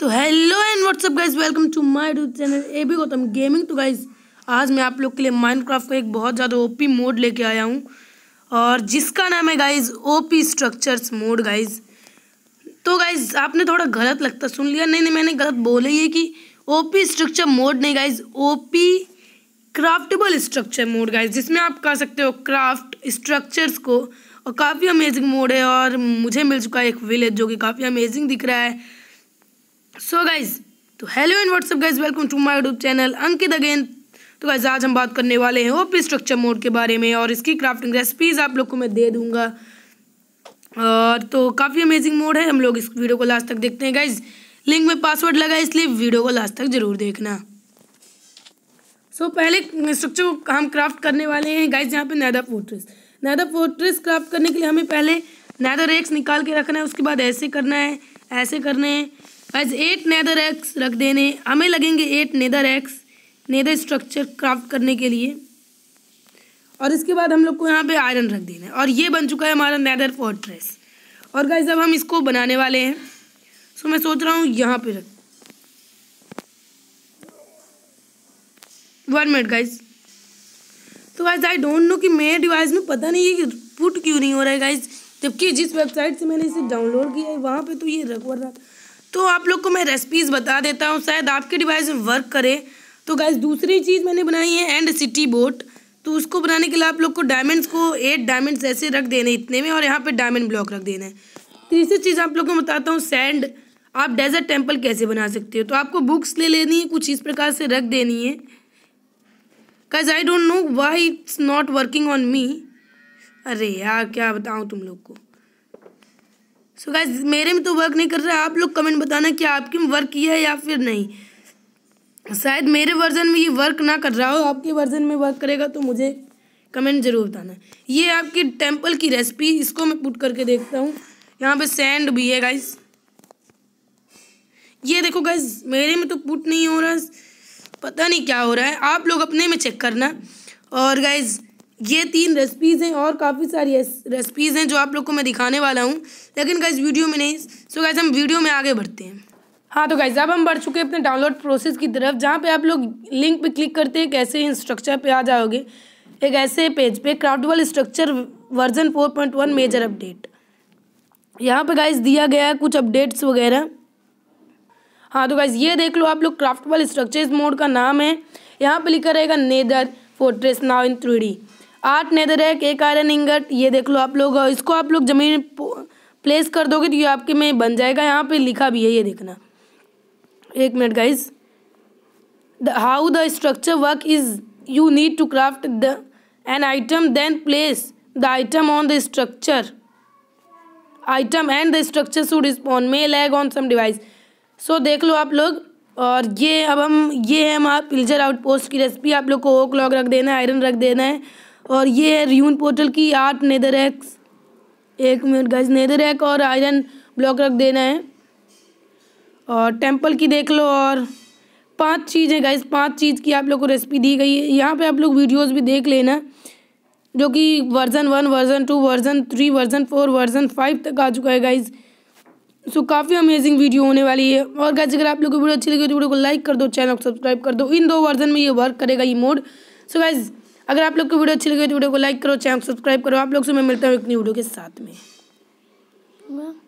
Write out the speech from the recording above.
तो hello and whatsapp guys welcome to my YouTube channel A B Gautam gaming to guys आज मैं आप लोग के लिए माइनक्राफ्ट का एक बहुत ज़्यादा ओपी मोड लेके आया हूँ और जिसका नाम है guys OP structures mod guys तो गाइज आपने थोड़ा गलत लगता सुन लिया नहीं नहीं मैंने गलत बोला ये कि ओ स्ट्रक्चर मोड नहीं guys O craftable structure mod guys जिसमें आप कर सकते हो क्राफ्ट स्ट्रक्चर्स को और काफ़ी अमेजिंग मोड है और मुझे मिल चुका है एक विलेज जो कि काफ़ी अमेजिंग दिख रहा है सो गाइज तो hello and whatsapp guys welcome to my YouTube channel Ankit again तो गाइज आज हम बात करने वाले हैं ओपी स्ट्रक्चर मोड के बारे में और इसकी क्राफ्टिंग रेसिपीज़ आप लोग को मैं दे दूंगा और तो काफ़ी अमेजिंग मोड है हम लोग इस वीडियो को लास्ट तक देखते हैं गाइज लिंक में पासवर्ड लगा है इसलिए वीडियो को लास्ट तक ज़रूर देखना सो so, पहले स्ट्रक्चर हम क्राफ्ट करने वाले हैं गाइज यहाँ पे नैदा फोर्ट्रेस नैदा फोर्ट्रेस क्राफ्ट करने के लिए हमें पहले नैदा रेक्स निकाल के रखना है उसके बाद ऐसे करना है ऐसे करने हैं बस एट नेदर एक्स रख देने हमें लगेंगे eight nether X nether structure craft करने के लिए और इसके बाद हम लोग को यहाँ पे आयरन रख देना है और ये बन चुका है हमारा नेदर फोर्ट्रेस और गाइज अब हम इसको बनाने वाले हैं सो मैं सोच रहा हूँ यहाँ पे रख वन मिनट गाइज तो गाइज आई डोंट नो कि मेरे डिवाइस में पता नहीं है कि पुट क्यों नहीं हो रहा है गाइज जबकि जिस वेबसाइट से मैंने इसे डाउनलोड किया है वहाँ पे तो ये रख रहा था तो आप लोग को मैं रेसिपीज़ बता देता हूँ शायद आपके डिवाइस में वर्क करे तो गाइज दूसरी चीज़ मैंने बनाई है एंड सिटी बोट तो उसको बनाने के लिए आप लोग को डायमंड्स को एट डायमंड्स ऐसे रख देने इतने में और यहाँ पे डायमंड ब्लॉक रख देना है तीसरी चीज़ आप लोग को बताता हूँ सैंड आप डेजर्ट टेम्पल कैसे बना सकते हो तो आपको बुक्स ले लेनी है कुछ इस प्रकार से रख देनी है cause I don't know why it's not working on me अरे यार क्या बताऊँ तुम लोग को सो गाइज मेरे में तो वर्क नहीं कर रहा है आप लोग कमेंट बताना कि आपके में वर्क किया है या फिर नहीं शायद मेरे वर्जन में ये वर्क ना कर रहा हो आपके वर्जन में वर्क करेगा तो मुझे कमेंट जरूर बताना ये आपकी टेम्पल की रेसिपी इसको मैं पुट करके देखता हूँ यहाँ पे सैंड भी है गाइज ये देखो गाइज मेरे में तो पुट नहीं हो रहा पता नहीं क्या हो रहा है आप लोग अपने में चेक करना और गाइज़ ये तीन रेसिपीज़ हैं और काफ़ी सारी रेसिपीज़ हैं जो आप लोग को मैं दिखाने वाला हूँ लेकिन गाइज वीडियो में नहीं सो गाइज हम वीडियो में आगे बढ़ते हैं हाँ तो गाइज अब हम बढ़ चुके हैं अपने डाउनलोड प्रोसेस की तरफ जहाँ पे आप लोग लिंक पे क्लिक करते हैं कैसे इंस्ट्रक्चर पे आ जाओगे एक ऐसे पेज पे क्राउडवल structure version four point one major update यहाँ पर गाइज दिया गया है कुछ अपडेट्स वगैरह हाँ तो गाइज ये देख लो आप लोग वाले स्ट्रक्चर मोड का नाम है यहाँ पे लिखा रहेगा nether fortress now in three आठ नेदर एक, एक आयरन इंगट ये देख लो आप लोग इसको आप लोग जमीन प्लेस कर दोगे तो ये आपके में बन जाएगा यहाँ पे लिखा भी है ये देखना एक minute guys the how the structure work is you need to craft the an item then place the item on the structure item and the structure should respond may lag on some device so देख लो आप लोग और ये अब हम ये है हमारा पिल्जर आउटपोस्ट की रेसिपी आप लोग को ओक लॉग रख देना है आयरन रख देना है और ये है रियून पोर्टल की आठ नेदर एक्स एक मिनट गाइज नेदर एक और आयरन ब्लॉक रख देना है और टेम्पल की देख लो और पांच चीज़ें गाइज पांच चीज़ की आप लोग को रेसिपी दी गई है यहाँ पे आप लोग वीडियोस भी देख लेना जो कि version one version two version three version four version five तक आ चुका है गाइज़ सो काफ़ी अमेजिंग वीडियो होने वाली है और गाइज अगर आप लोग को वीडियो अच्छी लगी तो वीडियो को लाइक कर दो चैनल को सब्सक्राइब कर दो इन दो वर्ज़न में ये वर्क करेगा ये मोड सो गाइज़ अगर आप लोग को वीडियो अच्छी लगी तो वीडियो को लाइक करो चैनल सब्सक्राइब करो आप लोग से मैं मिलता हूँ एक नई वीडियो के साथ में